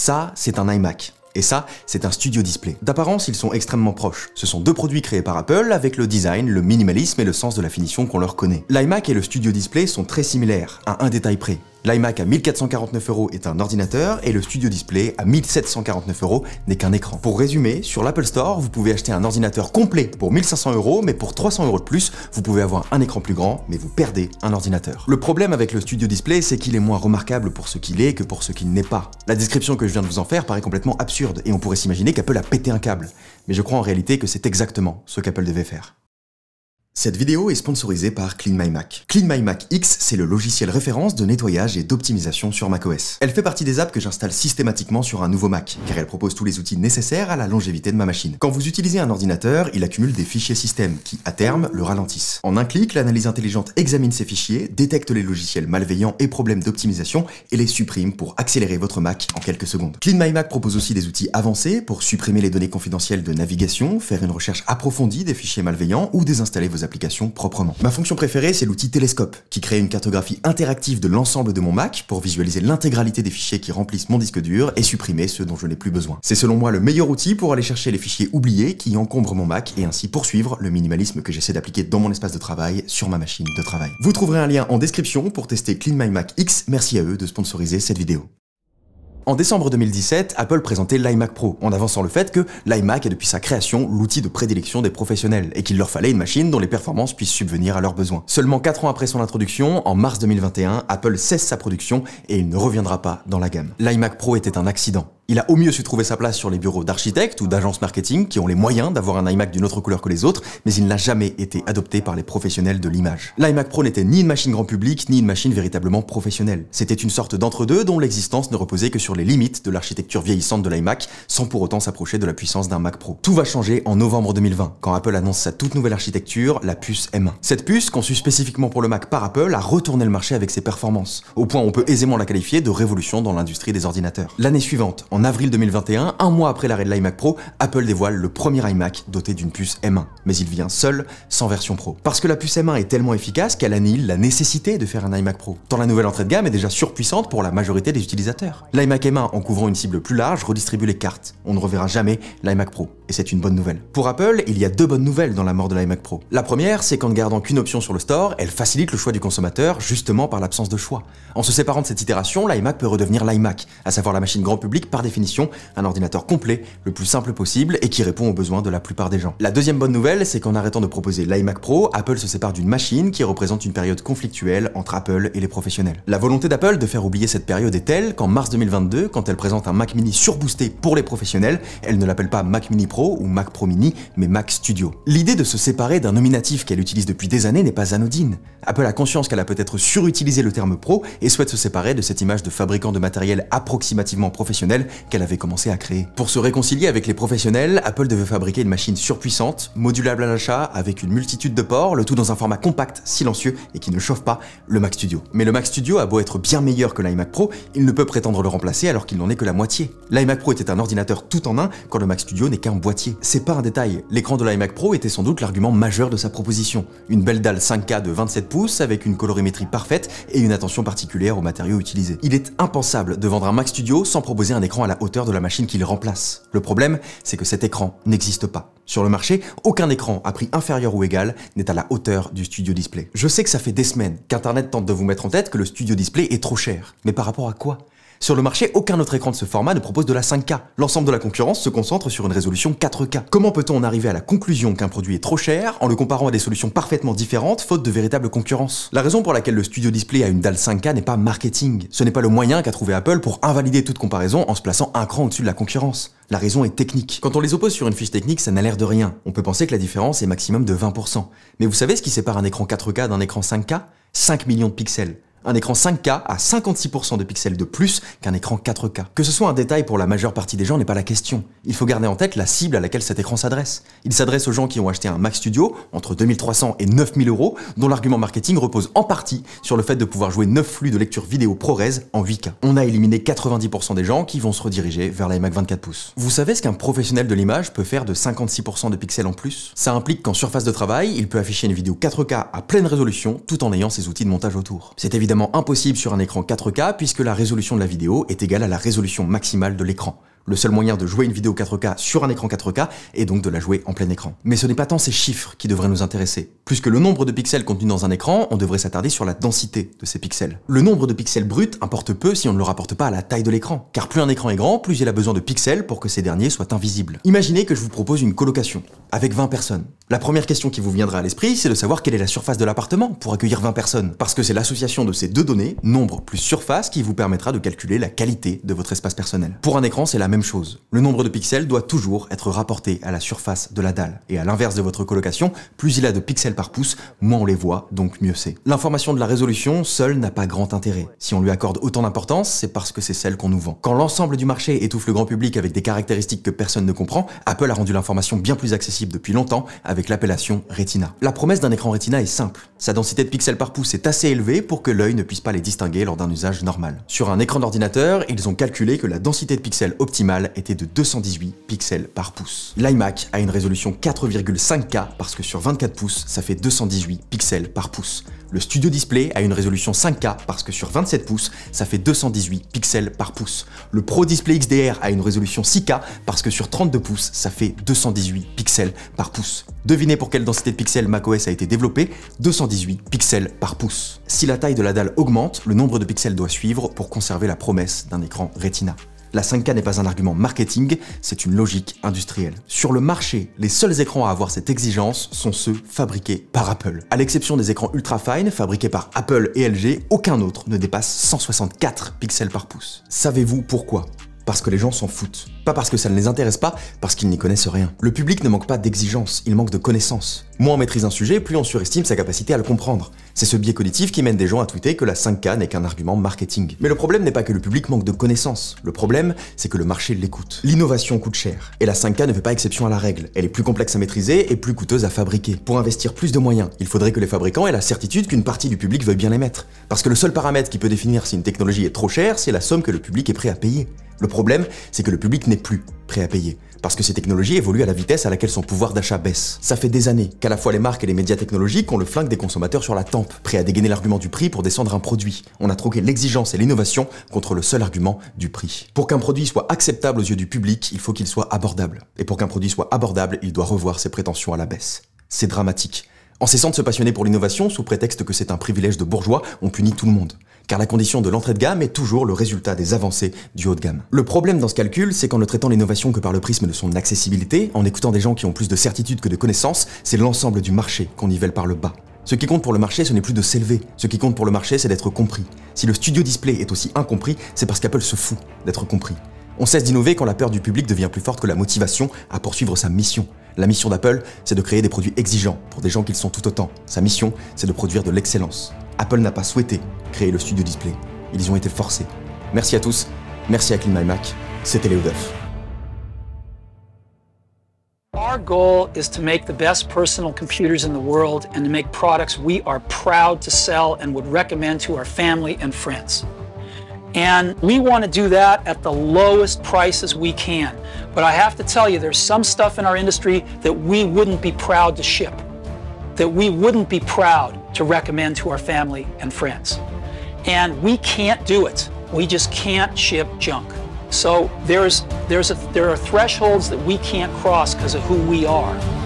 Ça, c'est un iMac. Et ça, c'est un studio display. D'apparence, ils sont extrêmement proches. Ce sont deux produits créés par Apple avec le design, le minimalisme et le sens de la finition qu'on leur connaît. L'iMac et le studio display sont très similaires, à un détail près. L'iMac à 1449 euros est un ordinateur et le Studio Display à 1749 euros n'est qu'un écran. Pour résumer, sur l'Apple Store, vous pouvez acheter un ordinateur complet pour 1500 euros, mais pour 300 euros de plus, vous pouvez avoir un écran plus grand, mais vous perdez un ordinateur. Le problème avec le Studio Display, c'est qu'il est moins remarquable pour ce qu'il est que pour ce qu'il n'est pas. La description que je viens de vous en faire paraît complètement absurde et on pourrait s'imaginer qu'Apple a pété un câble. Mais je crois en réalité que c'est exactement ce qu'Apple devait faire. Cette vidéo est sponsorisée par CleanMyMac. CleanMyMac X, c'est le logiciel référence de nettoyage et d'optimisation sur macOS. Elle fait partie des apps que j'installe systématiquement sur un nouveau Mac, car elle propose tous les outils nécessaires à la longévité de ma machine. Quand vous utilisez un ordinateur, il accumule des fichiers système qui, à terme, le ralentissent. En un clic, l'analyse intelligente examine ces fichiers, détecte les logiciels malveillants et problèmes d'optimisation et les supprime pour accélérer votre Mac en quelques secondes. CleanMyMac propose aussi des outils avancés pour supprimer les données confidentielles de navigation, faire une recherche approfondie des fichiers malveillants ou désinstaller vos proprement. Ma fonction préférée, c'est l'outil Télescope, qui crée une cartographie interactive de l'ensemble de mon Mac pour visualiser l'intégralité des fichiers qui remplissent mon disque dur et supprimer ceux dont je n'ai plus besoin. C'est selon moi le meilleur outil pour aller chercher les fichiers oubliés qui encombrent mon Mac et ainsi poursuivre le minimalisme que j'essaie d'appliquer dans mon espace de travail sur ma machine de travail. Vous trouverez un lien en description pour tester Clean My Mac X. Merci à eux de sponsoriser cette vidéo. En décembre 2017, Apple présentait l'iMac Pro, en avançant le fait que l'iMac est depuis sa création l'outil de prédilection des professionnels, et qu'il leur fallait une machine dont les performances puissent subvenir à leurs besoins. Seulement 4 ans après son introduction, en mars 2021, Apple cesse sa production et il ne reviendra pas dans la gamme. L'iMac Pro était un accident, il a au mieux su trouver sa place sur les bureaux d'architectes ou d'agences marketing qui ont les moyens d'avoir un iMac d'une autre couleur que les autres, mais il n'a jamais été adopté par les professionnels de l'image. L'iMac Pro n'était ni une machine grand public, ni une machine véritablement professionnelle. C'était une sorte d'entre-deux dont l'existence ne reposait que sur les limites de l'architecture vieillissante de l'iMac, sans pour autant s'approcher de la puissance d'un Mac Pro. Tout va changer en novembre 2020, quand Apple annonce sa toute nouvelle architecture, la puce M1. Cette puce, conçue spécifiquement pour le Mac par Apple, a retourné le marché avec ses performances, au point on peut aisément la qualifier de révolution dans l'industrie des ordinateurs. L'année suivante, en en avril 2021, un mois après l'arrêt de l'iMac Pro, Apple dévoile le premier iMac doté d'une puce M1, mais il vient seul, sans version Pro. Parce que la puce M1 est tellement efficace qu'elle annihile la nécessité de faire un iMac Pro, tant la nouvelle entrée de gamme est déjà surpuissante pour la majorité des utilisateurs. L'iMac M1, en couvrant une cible plus large, redistribue les cartes. On ne reverra jamais l'iMac Pro, et c'est une bonne nouvelle. Pour Apple, il y a deux bonnes nouvelles dans la mort de l'iMac Pro. La première, c'est qu'en ne gardant qu'une option sur le store, elle facilite le choix du consommateur, justement par l'absence de choix. En se séparant de cette itération, l'iMac peut redevenir l'iMac, à savoir la machine grand public par des définition un ordinateur complet, le plus simple possible et qui répond aux besoins de la plupart des gens. La deuxième bonne nouvelle, c'est qu'en arrêtant de proposer l'iMac Pro, Apple se sépare d'une machine qui représente une période conflictuelle entre Apple et les professionnels. La volonté d'Apple de faire oublier cette période est telle qu'en mars 2022, quand elle présente un Mac mini surboosté pour les professionnels, elle ne l'appelle pas Mac mini Pro ou Mac Pro mini, mais Mac Studio. L'idée de se séparer d'un nominatif qu'elle utilise depuis des années n'est pas anodine. Apple a conscience qu'elle a peut-être surutilisé le terme pro et souhaite se séparer de cette image de fabricant de matériel approximativement professionnel qu'elle avait commencé à créer. Pour se réconcilier avec les professionnels, Apple devait fabriquer une machine surpuissante, modulable à l'achat, avec une multitude de ports, le tout dans un format compact, silencieux et qui ne chauffe pas, le Mac Studio. Mais le Mac Studio a beau être bien meilleur que l'iMac Pro, il ne peut prétendre le remplacer alors qu'il n'en est que la moitié. L'iMac Pro était un ordinateur tout en un, quand le Mac Studio n'est qu'un boîtier. C'est pas un détail, l'écran de l'iMac Pro était sans doute l'argument majeur de sa proposition. Une belle dalle 5K de 27 pouces avec une colorimétrie parfaite et une attention particulière aux matériaux utilisés. Il est impensable de vendre un Mac Studio sans proposer un écran à la hauteur de la machine qu'il remplace. Le problème, c'est que cet écran n'existe pas. Sur le marché, aucun écran à prix inférieur ou égal n'est à la hauteur du Studio Display. Je sais que ça fait des semaines qu'Internet tente de vous mettre en tête que le Studio Display est trop cher. Mais par rapport à quoi sur le marché, aucun autre écran de ce format ne propose de la 5K. L'ensemble de la concurrence se concentre sur une résolution 4K. Comment peut-on en arriver à la conclusion qu'un produit est trop cher en le comparant à des solutions parfaitement différentes faute de véritable concurrence La raison pour laquelle le Studio Display a une dalle 5K n'est pas marketing. Ce n'est pas le moyen qu'a trouvé Apple pour invalider toute comparaison en se plaçant un cran au-dessus de la concurrence. La raison est technique. Quand on les oppose sur une fiche technique, ça n'a l'air de rien. On peut penser que la différence est maximum de 20%. Mais vous savez ce qui sépare un écran 4K d'un écran 5K 5 millions de pixels. Un écran 5K a 56% de pixels de plus qu'un écran 4K. Que ce soit un détail pour la majeure partie des gens n'est pas la question. Il faut garder en tête la cible à laquelle cet écran s'adresse. Il s'adresse aux gens qui ont acheté un Mac Studio entre 2300 et 9000 euros, dont l'argument marketing repose en partie sur le fait de pouvoir jouer 9 flux de lecture vidéo ProRes en 8K. On a éliminé 90% des gens qui vont se rediriger vers l'iMac 24 pouces. Vous savez ce qu'un professionnel de l'image peut faire de 56% de pixels en plus Ça implique qu'en surface de travail, il peut afficher une vidéo 4K à pleine résolution tout en ayant ses outils de montage autour. C'est évidemment impossible sur un écran 4K puisque la résolution de la vidéo est égale à la résolution maximale de l'écran le seul moyen de jouer une vidéo 4K sur un écran 4K est donc de la jouer en plein écran. Mais ce n'est pas tant ces chiffres qui devraient nous intéresser. Plus que le nombre de pixels contenus dans un écran, on devrait s'attarder sur la densité de ces pixels. Le nombre de pixels bruts importe peu si on ne le rapporte pas à la taille de l'écran, car plus un écran est grand, plus il a besoin de pixels pour que ces derniers soient invisibles. Imaginez que je vous propose une colocation, avec 20 personnes. La première question qui vous viendra à l'esprit, c'est de savoir quelle est la surface de l'appartement pour accueillir 20 personnes, parce que c'est l'association de ces deux données, nombre plus surface, qui vous permettra de calculer la qualité de votre espace personnel. Pour un écran, c'est la même chose. Le nombre de pixels doit toujours être rapporté à la surface de la dalle. Et à l'inverse de votre colocation, plus il a de pixels par pouce, moins on les voit, donc mieux c'est. L'information de la résolution seule n'a pas grand intérêt. Si on lui accorde autant d'importance, c'est parce que c'est celle qu'on nous vend. Quand l'ensemble du marché étouffe le grand public avec des caractéristiques que personne ne comprend, Apple a rendu l'information bien plus accessible depuis longtemps avec l'appellation Retina. La promesse d'un écran Retina est simple. Sa densité de pixels par pouce est assez élevée pour que l'œil ne puisse pas les distinguer lors d'un usage normal. Sur un écran d'ordinateur, ils ont calculé que la densité de pixels optimale était de 218 pixels par pouce. L'iMac a une résolution 4,5K parce que sur 24 pouces, ça fait 218 pixels par pouce. Le Studio Display a une résolution 5K parce que sur 27 pouces, ça fait 218 pixels par pouce. Le Pro Display XDR a une résolution 6K parce que sur 32 pouces, ça fait 218 pixels par pouce. Devinez pour quelle densité de pixels macOS a été développé 218 pixels par pouce. Si la taille de la dalle augmente, le nombre de pixels doit suivre pour conserver la promesse d'un écran Retina. La 5K n'est pas un argument marketing, c'est une logique industrielle. Sur le marché, les seuls écrans à avoir cette exigence sont ceux fabriqués par Apple. À l'exception des écrans ultra fine fabriqués par Apple et LG, aucun autre ne dépasse 164 pixels par pouce. Savez-vous pourquoi parce que les gens s'en foutent. Pas parce que ça ne les intéresse pas, parce qu'ils n'y connaissent rien. Le public ne manque pas d'exigence, il manque de connaissances. Moins on maîtrise un sujet, plus on surestime sa capacité à le comprendre. C'est ce biais cognitif qui mène des gens à tweeter que la 5K n'est qu'un argument marketing. Mais le problème n'est pas que le public manque de connaissances, le problème c'est que le marché l'écoute. L'innovation coûte cher, et la 5K ne fait pas exception à la règle. Elle est plus complexe à maîtriser et plus coûteuse à fabriquer. Pour investir plus de moyens, il faudrait que les fabricants aient la certitude qu'une partie du public veuille bien les mettre. Parce que le seul paramètre qui peut définir si une technologie est trop chère, c'est la somme que le public est prêt à payer. Le problème, c'est que le public n'est plus prêt à payer, parce que ces technologies évoluent à la vitesse à laquelle son pouvoir d'achat baisse. Ça fait des années qu'à la fois les marques et les médias technologiques ont le flingue des consommateurs sur la tempe, prêts à dégainer l'argument du prix pour descendre un produit. On a troqué l'exigence et l'innovation contre le seul argument du prix. Pour qu'un produit soit acceptable aux yeux du public, il faut qu'il soit abordable. Et pour qu'un produit soit abordable, il doit revoir ses prétentions à la baisse. C'est dramatique. En cessant de se passionner pour l'innovation, sous prétexte que c'est un privilège de bourgeois, on punit tout le monde. Car la condition de l'entrée de gamme est toujours le résultat des avancées du haut de gamme. Le problème dans ce calcul, c'est qu'en ne traitant l'innovation que par le prisme de son accessibilité, en écoutant des gens qui ont plus de certitude que de connaissances, c'est l'ensemble du marché qu'on nivelle par le bas. Ce qui compte pour le marché, ce n'est plus de s'élever. Ce qui compte pour le marché, c'est d'être compris. Si le studio display est aussi incompris, c'est parce qu'Apple se fout d'être compris. On cesse d'innover quand la peur du public devient plus forte que la motivation à poursuivre sa mission. La mission d'Apple, c'est de créer des produits exigeants pour des gens qui le sont tout autant. Sa mission, c'est de produire de l'excellence. Apple n'a pas souhaité créer le Studio Display. Ils ont été forcés. Merci à tous, merci à Clean c'était Léo Duff. Our goal is to make the best personal computers in the world and to make products we are proud to sell and would recommend to our family and friends. And we want to do that at the lowest prices we can. But I have to tell you, there's some stuff in our industry that we wouldn't be proud to ship, that we wouldn't be proud to recommend to our family and friends. And we can't do it. We just can't ship junk. So there's, there's a, there are thresholds that we can't cross because of who we are.